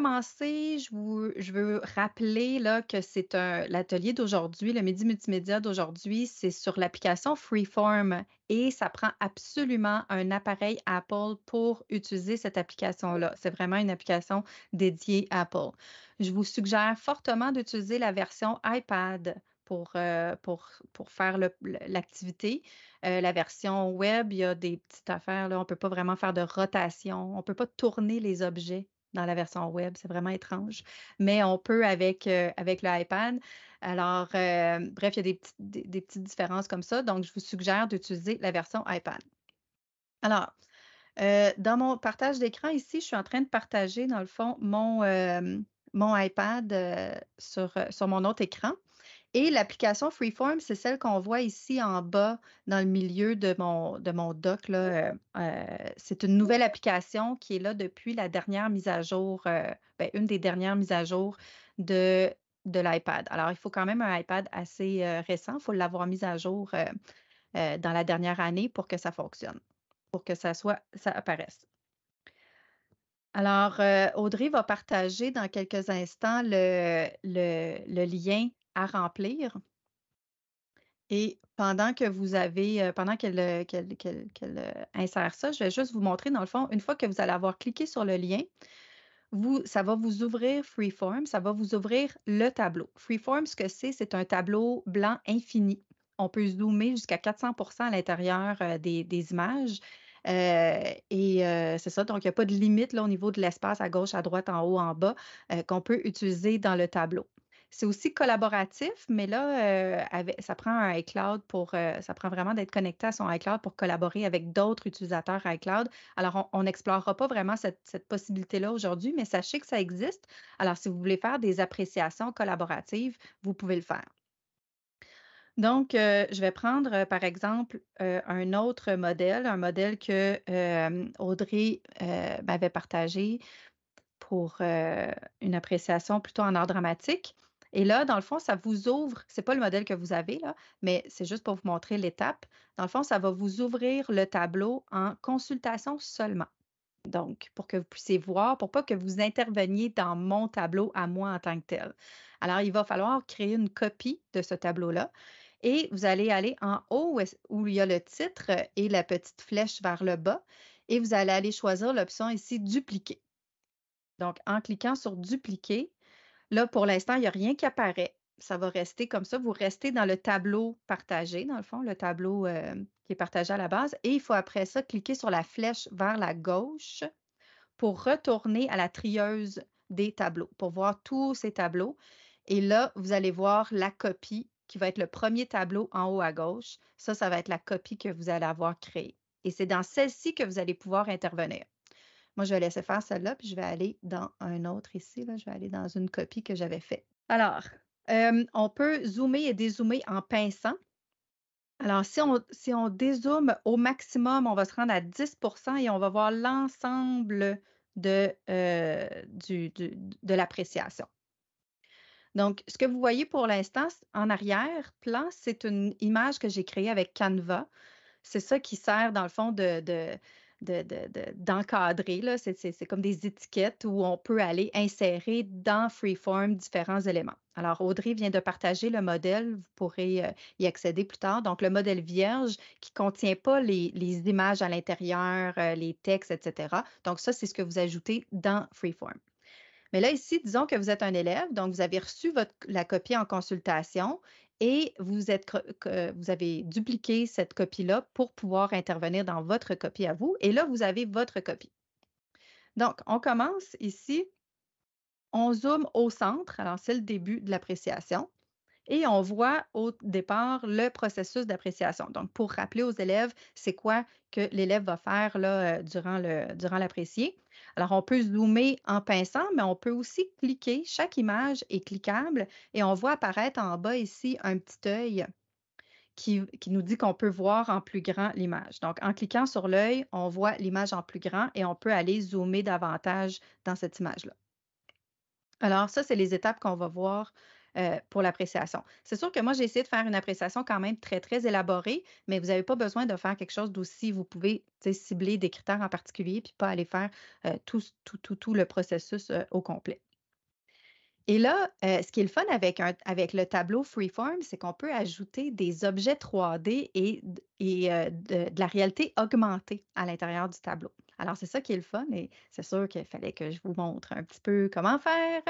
commencer, je, veux rappeler que c'est l'atelier d'aujourd'hui, le midi multimédia d'aujourd'hui, c'est sur l'application Freeform et ça prend absolument un appareil Apple pour utiliser cette application-là. C'est vraiment une application dédiée Apple. Je vous suggère fortement d'utiliser la version iPad pour, euh, faire l'activité. Euh, la version web, il y a des petites affaires. on ne peut pas vraiment faire de rotation. On ne peut pas tourner les objets dans la version web. C'est vraiment étrange. Mais on peut avec, euh, avec le iPad. Alors, euh, bref, il y a des, petites, différences comme ça. Donc, je vous suggère d'utiliser la version iPad. Alors, euh, dans mon partage d'écran ici, je suis en train de partager, dans le fond, mon, mon iPad sur, sur mon autre écran. Et l'application Freeform, c'est celle qu'on voit ici en bas dans le milieu de mon, de mon doc. Euh, euh, c'est une nouvelle application qui est là depuis la dernière mise à jour, euh, ben, une des dernières mises à jour de, de l'iPad. Alors, il faut quand même un iPad assez récent. Il faut l'avoir mise à jour dans la dernière année pour que ça fonctionne, pour que ça, soit, ça apparaisse. Alors, Audrey va partager dans quelques instants le, le, le lien à remplir. Et pendant que vous avez, euh, pendant qu'elle euh, euh, insère ça, je vais juste vous montrer, dans le fond, une fois que vous allez avoir cliqué sur le lien, vous, ça va vous ouvrir Freeform, ça va vous ouvrir le tableau. Freeform, ce que c'est, c'est un tableau blanc infini. On peut zoomer jusqu'à 400 à l'intérieur des, images. et c'est ça, donc il n'y a pas de limite au niveau de l'espace à gauche, à droite, en haut, en bas qu'on peut utiliser dans le tableau. C'est aussi collaboratif, mais là, euh, ça prend un iCloud pour, euh, ça prend vraiment d'être connecté à son iCloud pour collaborer avec d'autres utilisateurs iCloud. Alors, on n'explorera pas vraiment cette, possibilité-là aujourd'hui, mais sachez que ça existe. Alors, si vous voulez faire des appréciations collaboratives, vous pouvez le faire. Donc, euh, je vais prendre, par exemple, un autre modèle, un modèle que Audrey m'avait partagé pour une appréciation plutôt en art dramatique. Et là, dans le fond, ça vous ouvre, c'est pas le modèle que vous avez, là, mais c'est juste pour vous montrer l'étape. Dans le fond, ça va vous ouvrir le tableau en consultation seulement. Donc, pour que vous puissiez voir, pour pas que vous interveniez dans mon tableau à moi en tant que tel. Alors, il va falloir créer une copie de ce tableau-là et vous allez aller en haut où il y a le titre et la petite flèche vers le bas et vous allez aller choisir l'option ici dupliquer. Donc, en cliquant sur dupliquer, Là, pour l'instant, il n'y a rien qui apparaît. Ça va rester comme ça. Vous restez dans le tableau partagé, dans le fond, le tableau euh, qui est partagé à la base. Et il faut après ça cliquer sur la flèche vers la gauche pour retourner à la trieuse des tableaux, pour voir tous ces tableaux. Et là, vous allez voir la copie qui va être le premier tableau en haut à gauche. Ça, ça va être la copie que vous allez avoir créée. Et c'est dans celle-ci que vous allez pouvoir intervenir. Moi, je vais laisser faire celle-là, puis je vais aller dans un autre ici. Je vais aller dans une copie que j'avais faite. Alors, on peut zoomer et dézoomer en pinçant. Alors, si on, si on dézoome au maximum, on va se rendre à 10 et on va voir l'ensemble de, de l'appréciation. Donc, ce que vous voyez pour l'instant en arrière-plan, c'est une image que j'ai créée avec Canva. C'est ça qui sert, dans le fond, de d'encadrer. De, de, c'est comme des étiquettes où on peut aller insérer dans Freeform différents éléments. Alors, Audrey vient de partager le modèle, vous pourrez euh, y accéder plus tard. Donc, le modèle vierge qui ne contient pas les, les images à l'intérieur, euh, les textes, etc. Donc, ça, c'est ce que vous ajoutez dans Freeform. Mais là, ici, disons que vous êtes un élève, donc vous avez reçu la copie en consultation et vous avez dupliqué cette copie-là pour pouvoir intervenir dans votre copie à vous. Et là, vous avez votre copie. Donc, on commence ici. On zoome au centre. Alors, c'est le début de l'appréciation. Et on voit au départ le processus d'appréciation. Donc, pour rappeler aux élèves, c'est quoi que l'élève va faire là, euh, durant, le, durant l'apprécier. Alors, on peut zoomer en pinçant, mais on peut aussi cliquer. Chaque image est cliquable et on voit apparaître en bas ici un petit œil qui, qui, nous dit qu'on peut voir en plus grand l'image. Donc, en cliquant sur l'œil, on voit l'image en plus grand et on peut aller zoomer davantage dans cette image-là. Alors, ça, c'est les étapes qu'on va voir euh, pour l'appréciation. C'est sûr que moi, j'ai essayé de faire une appréciation quand même très, très élaborée, mais vous n'avez pas besoin de faire quelque chose d'aussi. Vous pouvez cibler des critères en particulier, puis pas aller faire euh, tout, tout, le processus euh, au complet. Et là, ce qui est le fun avec, avec le tableau Freeform, c'est qu'on peut ajouter des objets 3D et, et de, de, la réalité augmentée à l'intérieur du tableau. Alors, c'est ça qui est le fun et c'est sûr qu'il fallait que je vous montre un petit peu comment faire.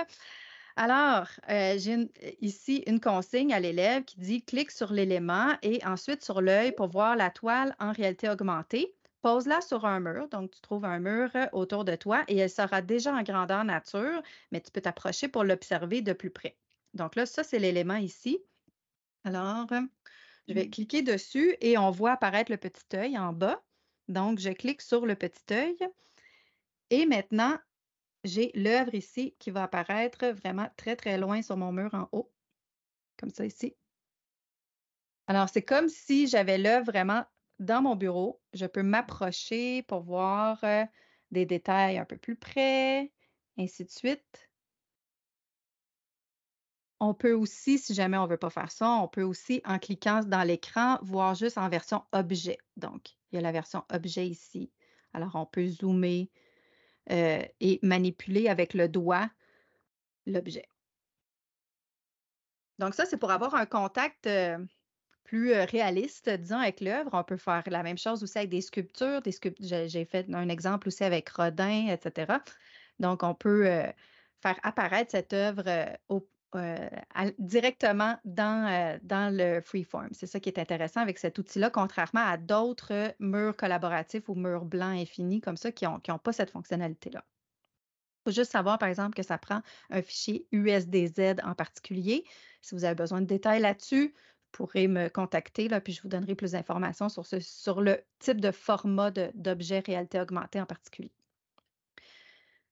Alors, euh, j'ai euh, ici une consigne à l'élève qui dit clique sur l'élément et ensuite sur l'œil pour voir la toile en réalité augmentée. Pose-la sur un mur, donc tu trouves un mur euh, autour de toi et elle sera déjà en grandeur nature, mais tu peux t'approcher pour l'observer de plus près. Donc là, ça, c'est l'élément ici. Alors, je vais mmh. cliquer dessus et on voit apparaître le petit œil en bas. Donc, je clique sur le petit œil. Et maintenant, j'ai l'œuvre ici qui va apparaître vraiment très, très loin sur mon mur en haut, comme ça ici. Alors, c'est comme si j'avais l'œuvre vraiment dans mon bureau. Je peux m'approcher pour voir euh, des détails un peu plus près, ainsi de suite. On peut aussi, si jamais on ne veut pas faire ça, on peut aussi, en cliquant dans l'écran, voir juste en version objet. Donc, il y a la version objet ici. Alors, on peut zoomer, euh, et manipuler avec le doigt l'objet. Donc ça, c'est pour avoir un contact euh, plus euh, réaliste, disons, avec l'œuvre. On peut faire la même chose aussi avec des sculptures. J'ai fait un exemple aussi avec Rodin, etc. Donc, on peut faire apparaître cette œuvre au, euh, directement dans, euh, dans le freeform. C'est ça qui est intéressant avec cet outil-là, contrairement à d'autres murs collaboratifs ou murs blancs infinis comme ça qui n'ont ont pas cette fonctionnalité-là. Il faut juste savoir, par exemple, que ça prend un fichier USDZ en particulier. Si vous avez besoin de détails là-dessus, vous pourrez me contacter, là, puis je vous donnerai plus d'informations sur, sur le type de format d'objet réalité augmentée en particulier.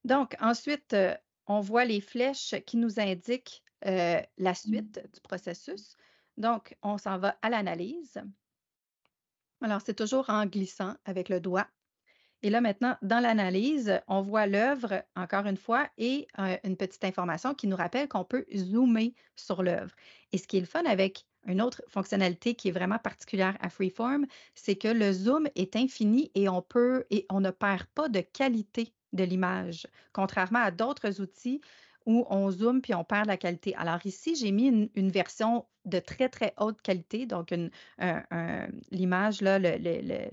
Donc, ensuite, euh, on voit les flèches qui nous indiquent la mmh. suite du processus. Donc, on s'en va à l'analyse. Alors, c'est toujours en glissant avec le doigt. Et là, maintenant, dans l'analyse, on voit l'œuvre, encore une fois, et une petite information qui nous rappelle qu'on peut zoomer sur l'œuvre. Et ce qui est le fun avec une autre fonctionnalité qui est vraiment particulière à Freeform, c'est que le zoom est infini et on peut et on ne perd pas de qualité de l'image, contrairement à d'autres outils où on zoome puis on perd la qualité. Alors ici, j'ai mis une, version de très, très haute qualité, donc l'image, les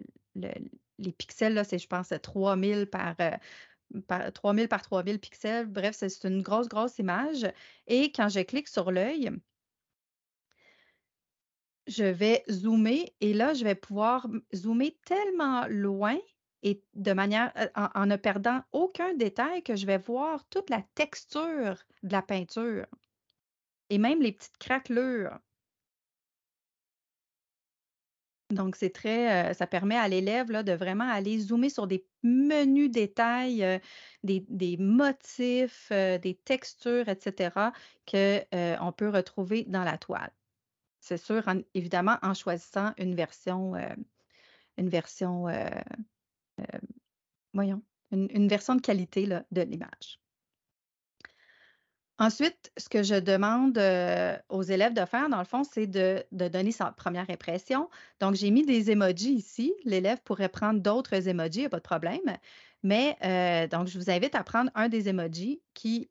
pixels, là, c'est, je pense, 3000 par 3000 euh, pixels. Bref, c'est une grosse, grosse image. Et quand je clique sur l'œil, je vais zoomer et là, je vais pouvoir zoomer tellement loin et de manière euh, en, ne perdant aucun détail que je vais voir toute la texture de la peinture et même les petites craquelures. Donc, c'est très, euh, ça permet à l'élève de vraiment aller zoomer sur des menus détails, euh, des, motifs, des textures, etc., qu'on peut retrouver dans la toile. C'est sûr, évidemment, en choisissant une version, une version euh, voyons, une, version de qualité de l'image. Ensuite, ce que je demande euh, aux élèves de faire, dans le fond, c'est de, donner sa première impression. Donc, j'ai mis des emojis ici. L'élève pourrait prendre d'autres emojis, il n'y a pas de problème. Mais euh, donc, je vous invite à prendre un des emojis qui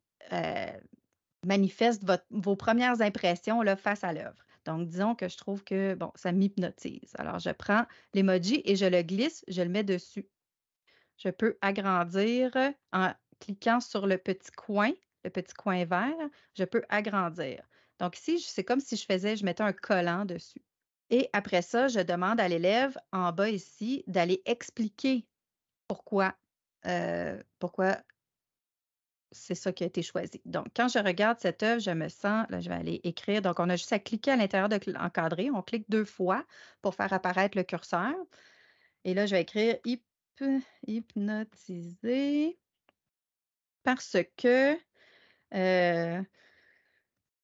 manifeste vos premières impressions là, face à l'œuvre. Donc, disons que je trouve que, bon, ça m'hypnotise. Alors, je prends l'emoji et je le glisse, je le mets dessus je peux agrandir euh, en cliquant sur le petit coin, le petit coin vert, je peux agrandir. Donc ici, c'est comme si je faisais, je mettais un collant dessus. Et après ça, je demande à l'élève en bas ici d'aller expliquer pourquoi, euh, pourquoi c'est ça qui a été choisi. Donc, quand je regarde cette œuvre, je me sens, là, je vais aller écrire. Donc, on a juste à cliquer à l'intérieur de l'encadré. On clique deux fois pour faire apparaître le curseur. Et là, je vais écrire hypnotisé parce que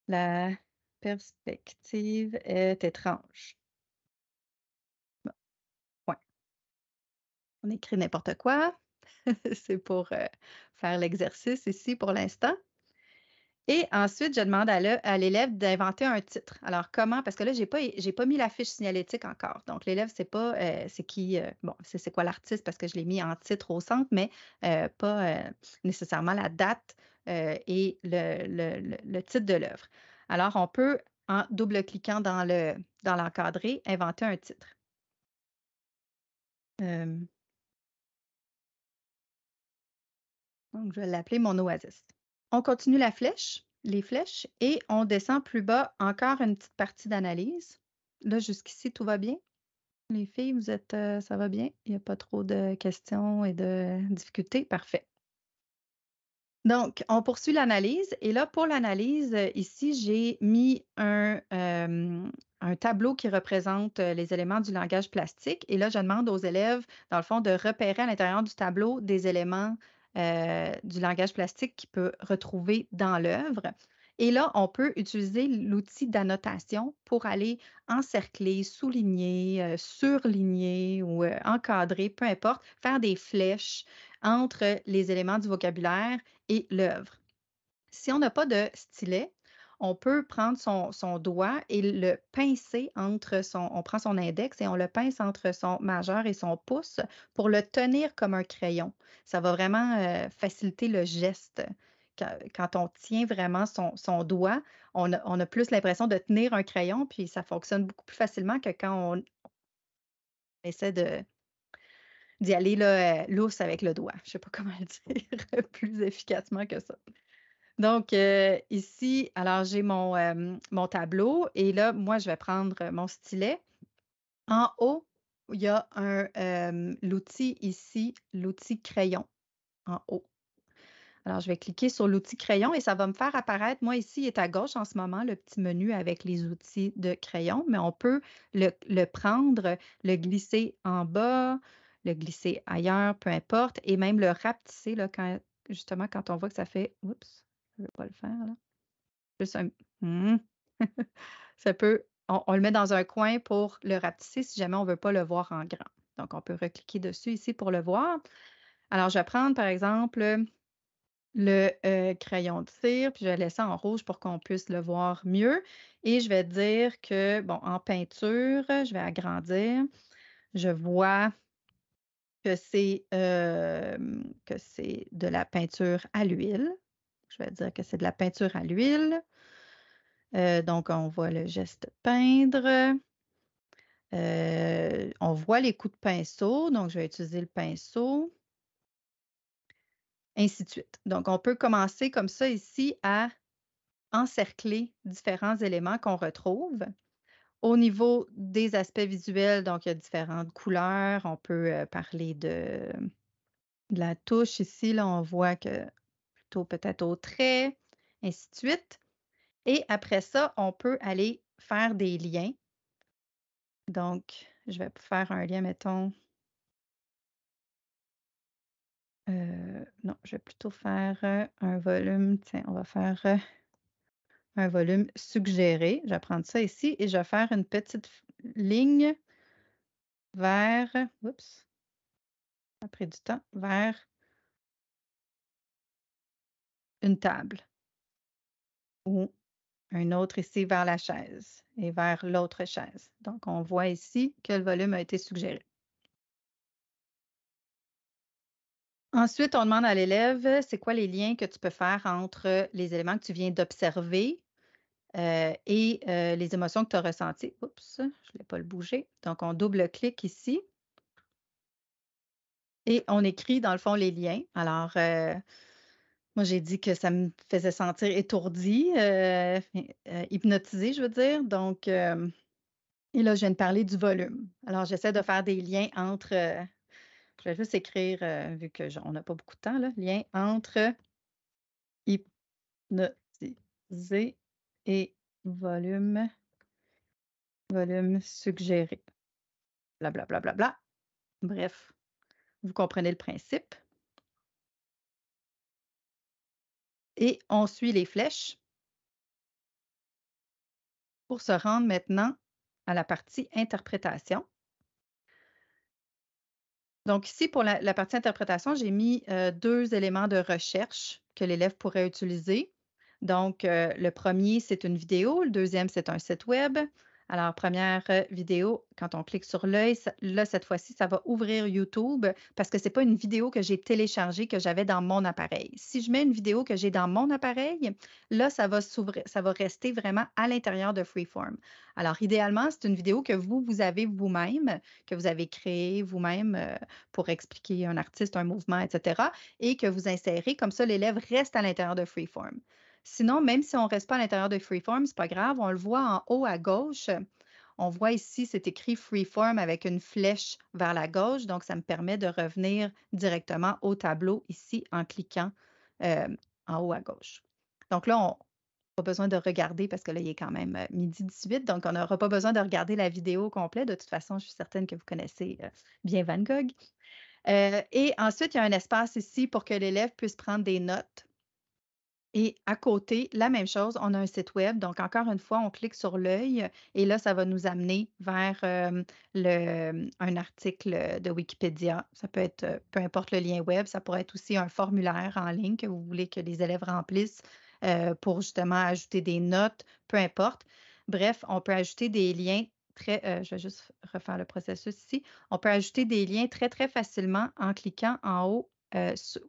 la perspective est étrange. On écrit n'importe quoi. C'est pour faire l'exercice ici pour l'instant. Et ensuite, je demande à l'élève d'inventer un titre. Alors, comment? Parce que là, je n'ai pas, mis la fiche signalétique encore. Donc, l'élève ne sait pas euh, c'est qui, euh, bon, c'est quoi l'artiste parce que je l'ai mis en titre au centre, mais euh, pas nécessairement la date et le, titre de l'œuvre. Alors, on peut, en double-cliquant dans l'encadré, inventer un titre. donc, je vais l'appeler mon oasis. On continue la flèche, les flèches, et on descend plus bas encore une petite partie d'analyse. Là, jusqu'ici, tout va bien. Les filles, vous êtes, euh, ça va bien? Il n'y a pas trop de questions et de difficultés? Parfait. Donc, on poursuit l'analyse. Et là, pour l'analyse, euh, ici, j'ai mis un, euh, un, tableau qui représente les éléments du langage plastique. Et là, je demande aux élèves, dans le fond, de repérer à l'intérieur du tableau des éléments euh, du langage plastique qu'il peut retrouver dans l'œuvre. Et là, on peut utiliser l'outil d'annotation pour aller encercler, souligner, euh, surligner ou euh, encadrer, peu importe, faire des flèches entre les éléments du vocabulaire et l'œuvre. Si on n'a pas de stylet, on peut prendre son, son, doigt et le pincer entre son, on prend son index et on le pince entre son majeur et son pouce pour le tenir comme un crayon. Ça va vraiment euh, faciliter le geste. Quand on tient vraiment son, son doigt, on a, on a plus l'impression de tenir un crayon, puis ça fonctionne beaucoup plus facilement que quand on, essaie de, d'y aller là, euh, lousse avec le doigt. Je ne sais pas comment le dire plus efficacement que ça. Donc, euh, ici, alors j'ai euh, mon, tableau et là, moi, je vais prendre mon stylet. En haut, il y a euh, l'outil ici, l'outil crayon en haut. Alors, je vais cliquer sur l'outil crayon et ça va me faire apparaître, moi ici, il est à gauche en ce moment, le petit menu avec les outils de crayon, mais on peut le, prendre, le glisser en bas, le glisser ailleurs, peu importe, et même le rapetisser là, justement quand on voit que ça fait, oups, je ne pas le faire. Là. Juste mmh. ça peut. On, le met dans un coin pour le rapetisser si jamais on ne veut pas le voir en grand. Donc, on peut recliquer dessus ici pour le voir. Alors, je vais prendre, par exemple, le euh, crayon de cire, puis je vais laisser en rouge pour qu'on puisse le voir mieux. Et je vais dire que, bon, en peinture, je vais agrandir. Je vois que c'est euh, de la peinture à l'huile. Je vais dire que c'est de la peinture à l'huile. Euh, donc, on voit le geste peindre. Euh, on voit les coups de pinceau. Donc, je vais utiliser le pinceau. Ainsi de suite. Donc, on peut commencer comme ça ici à encercler différents éléments qu'on retrouve. Au niveau des aspects visuels, donc il y a différentes couleurs. On peut euh, parler de la touche ici. Là, on voit que peut-être au trait, ainsi de suite. Et après ça, on peut aller faire des liens. Donc, je vais faire un lien, mettons. Euh, non, je vais plutôt faire euh, un volume. Tiens, on va faire euh, un volume suggéré. Je vais prendre ça ici et je vais faire une petite ligne vers. Oups. Après du temps, vers une table ou un autre ici vers la chaise et vers l'autre chaise. Donc, on voit ici que le volume a été suggéré. Ensuite, on demande à l'élève, c'est quoi les liens que tu peux faire entre les éléments que tu viens d'observer euh, et euh, les émotions que tu as ressenties. Oups, je ne l'ai pas le bouger. Donc, on double-clique ici et on écrit, dans le fond, les liens. Alors, euh, moi, j'ai dit que ça me faisait sentir étourdi, euh, euh hypnotisée, je veux dire. Donc, euh, et là, je viens de parler du volume. Alors, j'essaie de faire des liens entre. Euh, je vais juste écrire, vu qu'on n'a pas beaucoup de temps, là, lien entre hypnotisé et volume, volume suggéré. Blablabla. Bla, bla, Bref, vous comprenez le principe. et on suit les flèches pour se rendre maintenant à la partie interprétation. Donc ici, pour la, partie interprétation, j'ai mis euh, deux éléments de recherche que l'élève pourrait utiliser. Donc, euh, le premier, c'est une vidéo, le deuxième, c'est un site web, alors, première euh, vidéo, quand on clique sur l'œil, là, cette fois-ci, ça va ouvrir YouTube parce que ce n'est pas une vidéo que j'ai téléchargée que j'avais dans mon appareil. Si je mets une vidéo que j'ai dans mon appareil, là, ça va ça va rester vraiment à l'intérieur de Freeform. Alors, idéalement, c'est une vidéo que vous, vous avez vous-même, que vous avez créée vous-même euh, pour expliquer un artiste, un mouvement, etc., et que vous insérez. Comme ça, l'élève reste à l'intérieur de Freeform. Sinon, même si on ne reste pas à l'intérieur de Freeform, c'est pas grave, on le voit en haut à gauche. On voit ici, c'est écrit Freeform avec une flèche vers la gauche, donc ça me permet de revenir directement au tableau ici en cliquant euh, en haut à gauche. Donc là, on pas besoin de regarder parce que là, il est quand même euh, midi 18, donc on n'aura pas besoin de regarder la vidéo complète. De toute façon, je suis certaine que vous connaissez euh, bien Van Gogh. et ensuite, il y a un espace ici pour que l'élève puisse prendre des notes et à côté, la même chose, on a un site web. Donc, encore une fois, on clique sur l'œil et là, ça va nous amener vers un article de Wikipédia. Ça peut être, peu importe le lien web, ça pourrait être aussi un formulaire en ligne que vous voulez que les élèves remplissent pour justement ajouter des notes, peu importe. Bref, on peut ajouter des liens très, je vais juste refaire le processus ici. On peut ajouter des liens très, très facilement en cliquant en haut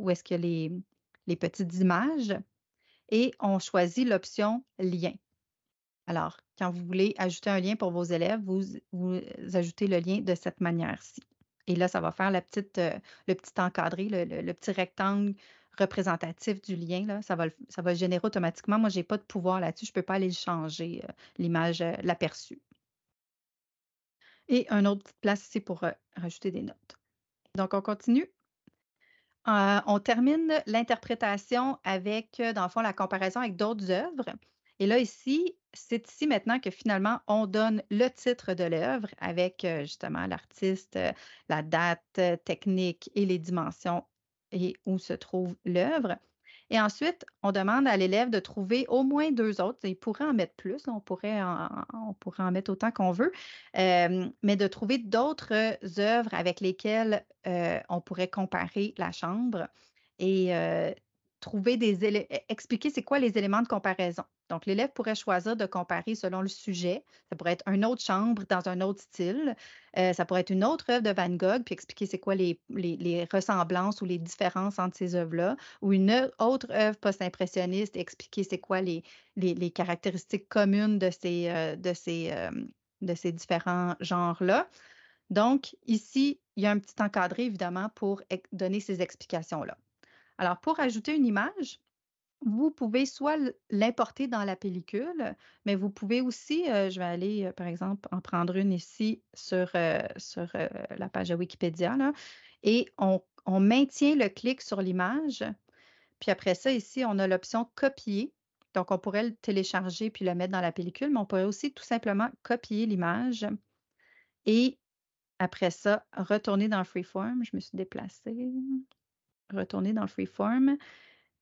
où est-ce que les, les petites images et on choisit l'option lien. Alors, quand vous voulez ajouter un lien pour vos élèves, vous, ajoutez le lien de cette manière-ci. Et là, ça va faire la petite, euh, le petit encadré, le, petit rectangle représentatif du lien. Ça, va le, ça va générer automatiquement. Moi, je n'ai pas de pouvoir là-dessus. Je ne peux pas aller changer euh, l'image, euh, l'aperçu. Et une autre petite place ici pour rajouter des notes. Donc, on continue. Euh, on termine l'interprétation avec, euh, dans le fond, la comparaison avec d'autres œuvres. Et là, ici, c'est ici maintenant que finalement, on donne le titre de l'œuvre avec euh, justement l'artiste, la date technique et les dimensions et où se trouve l'œuvre. Et ensuite, on demande à l'élève de trouver au moins deux autres. Il pourrait en mettre plus, on pourrait en, mettre autant qu'on veut, euh, mais de trouver d'autres œuvres avec lesquelles euh, on pourrait comparer la chambre. Et euh, trouver des e, expliquer c'est quoi les éléments de comparaison. Donc, l'élève pourrait choisir de comparer selon le sujet. Ça pourrait être une autre chambre dans un autre style. Euh, ça pourrait être une autre œuvre de Van Gogh, puis expliquer c'est quoi les, ressemblances ou les différences entre ces œuvres-là. Ou une e, autre œuvre post-impressionniste, expliquer c'est quoi les, caractéristiques communes euh, euh, de ces différents genres-là. Donc, ici, il y a un petit encadré, évidemment, pour donner ces explications-là. Alors, pour ajouter une image, vous pouvez soit l'importer dans la pellicule, mais vous pouvez aussi, euh, je vais aller, euh, par exemple, en prendre une ici sur, euh, la page de Wikipédia, et on, on, maintient le clic sur l'image. Puis après ça, ici, on a l'option copier. Donc, on pourrait le télécharger puis le mettre dans la pellicule, mais on pourrait aussi tout simplement copier l'image et après ça, retourner dans Freeform. Je me suis déplacée retourner dans le freeform.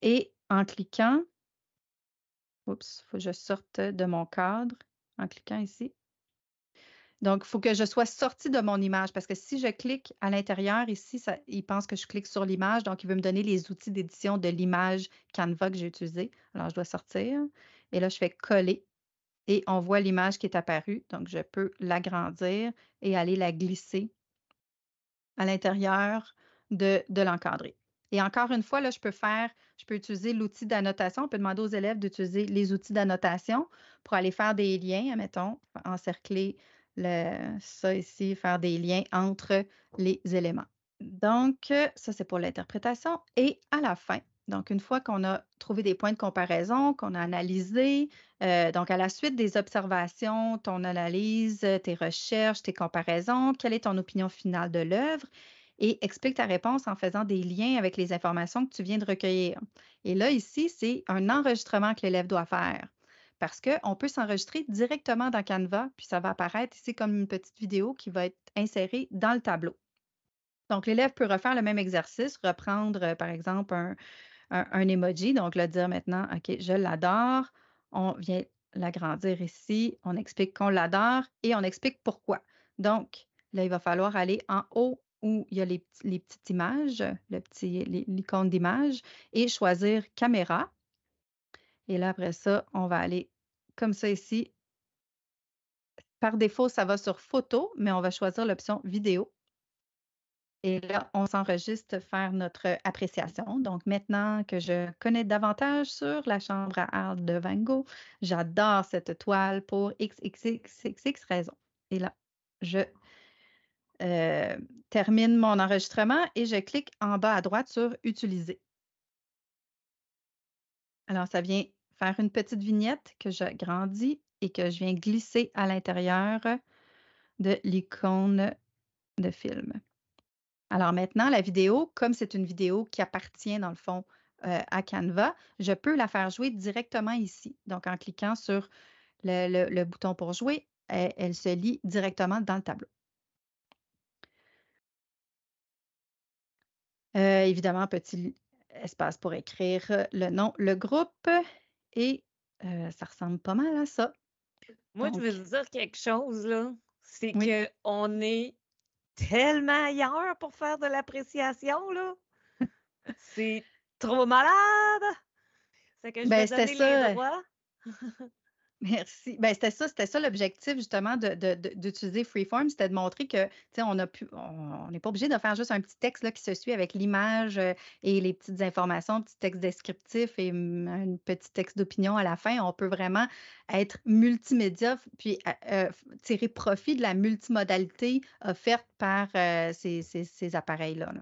Et en cliquant, oups, il faut que je sorte de mon cadre en cliquant ici. Donc, il faut que je sois sortie de mon image parce que si je clique à l'intérieur ici, ça, il pense que je clique sur l'image. Donc, il veut me donner les outils d'édition de l'image Canva que j'ai utilisée. Alors, je dois sortir. Et là, je fais coller et on voit l'image qui est apparue. Donc, je peux l'agrandir et aller la glisser à l'intérieur de, l'encadré. Et encore une fois, là, je peux faire, je peux utiliser l'outil d'annotation. On peut demander aux élèves d'utiliser les outils d'annotation pour aller faire des liens, Mettons, encercler ça ici, faire des liens entre les éléments. Donc, ça, c'est pour l'interprétation. Et à la fin, donc, une fois qu'on a trouvé des points de comparaison, qu'on a analysé, euh, donc à la suite des observations, ton analyse, tes recherches, tes comparaisons, quelle est ton opinion finale de l'œuvre et explique ta réponse en faisant des liens avec les informations que tu viens de recueillir. Et là, ici, c'est un enregistrement que l'élève doit faire parce qu'on peut s'enregistrer directement dans Canva, puis ça va apparaître ici comme une petite vidéo qui va être insérée dans le tableau. Donc, l'élève peut refaire le même exercice, reprendre, euh, par exemple, un, emoji, donc le dire maintenant, OK, je l'adore, on vient l'agrandir ici, on explique qu'on l'adore et on explique pourquoi. Donc, là, il va falloir aller en haut où il y a les, petites images, le petit, l'icône d'image, et choisir caméra. Et là, après ça, on va aller comme ça ici. Par défaut, ça va sur photo, mais on va choisir l'option vidéo. Et là, on s'enregistre faire notre appréciation. Donc, maintenant que je connais davantage sur la chambre à art de Van Gogh, j'adore cette toile pour XXXXX raisons. Et là, je euh, termine mon enregistrement et je clique en bas à droite sur Utiliser. Alors, ça vient faire une petite vignette que je grandis et que je viens glisser à l'intérieur de l'icône de film. Alors maintenant, la vidéo, comme c'est une vidéo qui appartient dans le fond euh, à Canva, je peux la faire jouer directement ici. Donc en cliquant sur le, bouton pour jouer, elle se lit directement dans le tableau. Euh, évidemment, petit espace pour écrire euh, le nom, le groupe. Et euh, ça ressemble pas mal à ça. Moi, je veux dire quelque chose, là. C'est qu'on est tellement ailleurs pour faire de l'appréciation, là. c'est trop malade! C'est que je vais ben, donner les droits. Merci. Ben, c'était ça, c'était ça l'objectif justement d'utiliser Freeform, c'était de montrer que on n'est on, n'est pas obligé de faire juste un petit texte là, qui se suit avec l'image euh, et les petites informations, petit texte descriptif et un petit texte d'opinion à la fin. On peut vraiment être multimédia puis euh, euh, tirer profit de la multimodalité offerte par ces, appareils Là.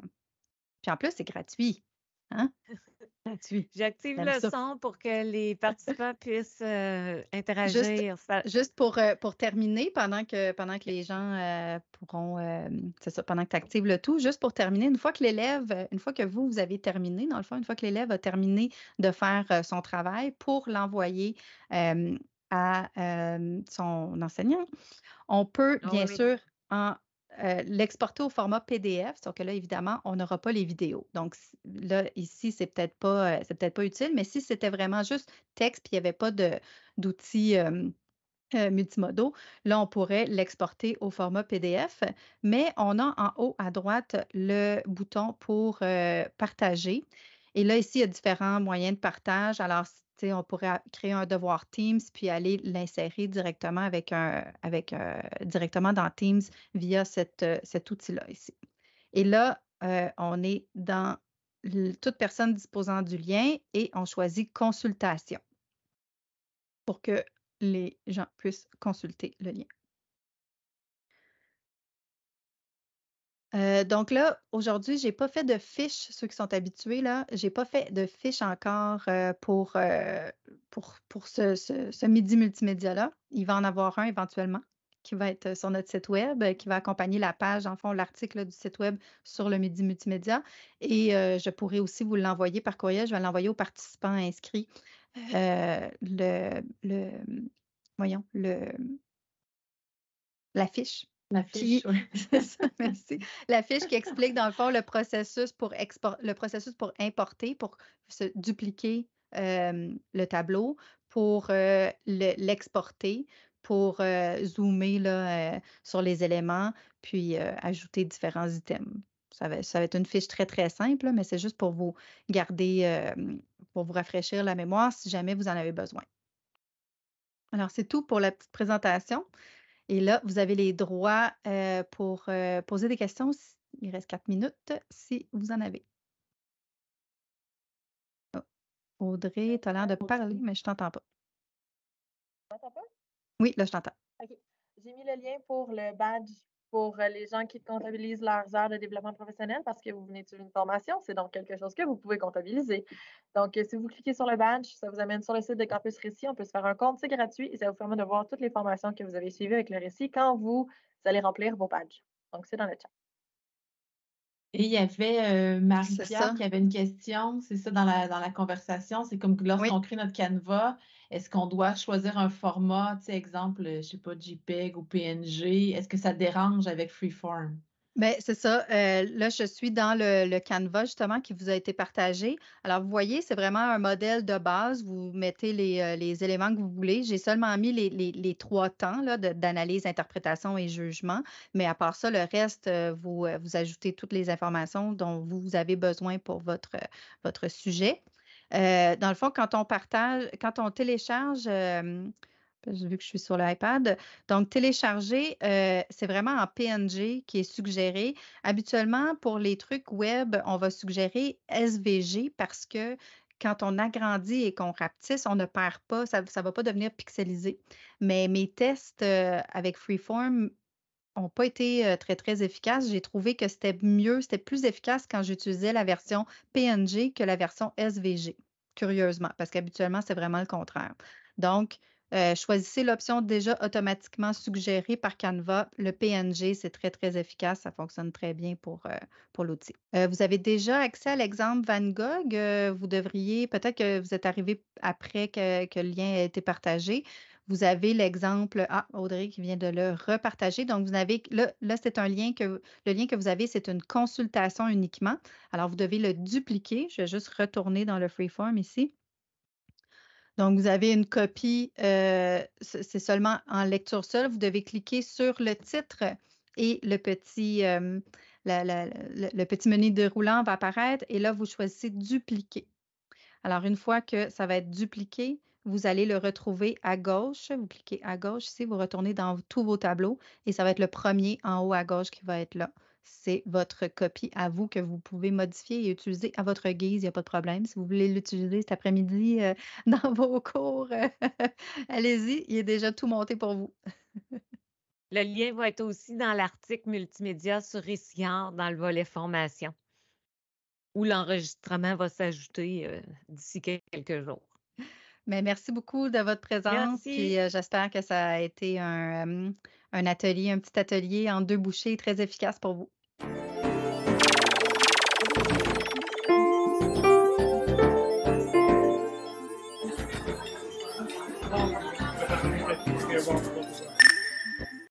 Puis en plus, c'est gratuit. Hein? J'active le son pour que les participants puissent euh, interagir. Juste, pour, euh, pour terminer, pendant que, pendant que les gens euh, pourront, c'est ça, pendant que tu actives le tout, juste pour terminer, une fois que l'élève, une fois que vous, vous avez terminé, dans le fond, une fois que l'élève a terminé de faire son travail pour l'envoyer à son enseignant, on peut, ah bien sûr, en euh, l'exporter au format PDF, sauf que là, évidemment, on n'aura pas les vidéos. Donc là, ici, c'est peut-être pas, euh, peut-être pas utile, mais si c'était vraiment juste texte, puis il n'y avait pas d'outils euh, multimodaux, là, on pourrait l'exporter au format PDF, mais on a en haut à droite le bouton pour partager. Et là, ici, il y a différents moyens de partage. Alors, on pourrait créer un devoir Teams puis aller l'insérer directement avec un, avec euh, directement dans Teams via euh, cet outil-là ici. Et là, euh, on est dans toute personne disposant du lien et on choisit consultation pour que les gens puissent consulter le lien. donc là, aujourd'hui, je n'ai pas fait de fiche, ceux qui sont habitués là, j'ai pas fait de fiche encore, pour, pour ce midi multimédia là. Il va en avoir un éventuellement qui va être sur notre site web, qui va accompagner la page, en fond, l'article du site web sur le midi multimédia et je pourrais aussi vous l'envoyer par courriel. Je vais l'envoyer aux participants inscrits, le voyons, le, la fiche. La fiche, qui... La fiche qui explique, dans le fond, le processus pour, le processus pour importer, pour se dupliquer le tableau, pour euh, l'exporter, pour euh, zoomer euh, sur les éléments, puis ajouter différents items. Ça va, ça va, être une fiche très, très simple, mais c'est juste pour vous garder, pour vous rafraîchir la mémoire si jamais vous en avez besoin. Alors, c'est tout pour la petite présentation. Et là, vous avez les droits euh, pour euh, poser des questions. Il reste quatre minutes si vous en avez. Oh, Audrey, tu as l'air de parler, mais je t'entends pas. pas? Oui, là, je t'entends. OK. J'ai mis le lien pour le badge pour euh, les gens qui comptabilisent leurs heures de développement professionnel parce que vous venez de une formation. C'est donc quelque chose que vous pouvez comptabiliser. Donc, euh, si vous cliquez sur le badge, ça vous amène sur le site de Campus Récit. On peut se faire un compte, c'est gratuit et ça vous permet de voir toutes les formations que vous avez suivies avec le récit quand vous, allez remplir vos badges. Donc, c'est dans le chat. Et il y avait euh, marie qui avait une question, c'est ça, dans la, dans la conversation. C'est comme lorsqu'on crée notre canevas, est-ce qu'on doit choisir un format, tu exemple, euh, je sais pas, JPEG ou PNG? Est-ce que ça dérange avec Freeform? Bien, c'est ça. Euh, là, je suis dans le, le, Canva, justement, qui vous a été partagé. Alors, vous voyez, c'est vraiment un modèle de base. Vous mettez les, euh, éléments que vous voulez. J'ai seulement mis les, trois temps là, d'analyse, interprétation et jugement. Mais à part ça, le reste, vous, vous ajoutez toutes les informations dont vous avez besoin pour votre, votre sujet. Euh, dans le fond, quand on partage, quand on télécharge, euh, vu que je suis sur l'iPad, donc télécharger, euh, c'est vraiment en PNG qui est suggéré. Habituellement, pour les trucs web, on va suggérer SVG parce que quand on agrandit et qu'on rapetisse, on ne perd pas, ça ne va pas devenir pixelisé. Mais mes tests euh, avec Freeform n'ont pas été très, très efficaces. J'ai trouvé que c'était mieux, c'était plus efficace quand j'utilisais la version PNG que la version SVG, curieusement, parce qu'habituellement, c'est vraiment le contraire. Donc, choisissez l'option déjà automatiquement suggérée par Canva. Le PNG, c'est très, très efficace. Ça fonctionne très bien pour, pour l'outil. vous avez déjà accès à l'exemple Van Gogh. vous devriez, peut-être que vous êtes arrivé après que, que, le lien ait été partagé. Vous avez l'exemple, ah, Audrey qui vient de le repartager. Donc, vous avez, là, c'est un lien que, le lien que vous avez, c'est une consultation uniquement. Alors, vous devez le dupliquer. Je vais juste retourner dans le freeform ici. Donc, vous avez une copie, euh, c'est seulement en lecture seule. Vous devez cliquer sur le titre et le petit, euh, le petit menu déroulant va apparaître. Et là, vous choisissez dupliquer. Alors, une fois que ça va être dupliqué, vous allez le retrouver à gauche. Vous cliquez à gauche ici, vous retournez dans tous vos tableaux et ça va être le premier en haut à gauche qui va être là. C'est votre copie à vous que vous pouvez modifier et utiliser à votre guise, il n'y a pas de problème. Si vous voulez l'utiliser cet après-midi euh, dans vos cours, euh, allez-y, il est déjà tout monté pour vous. le lien va être aussi dans l'article multimédia sur ICIAR dans le volet formation, où l'enregistrement va s'ajouter euh, d'ici quelques jours. Mais merci beaucoup de votre présence. et euh, j'espère que ça a été un, un atelier, un petit atelier en deux bouchées très efficace pour vous.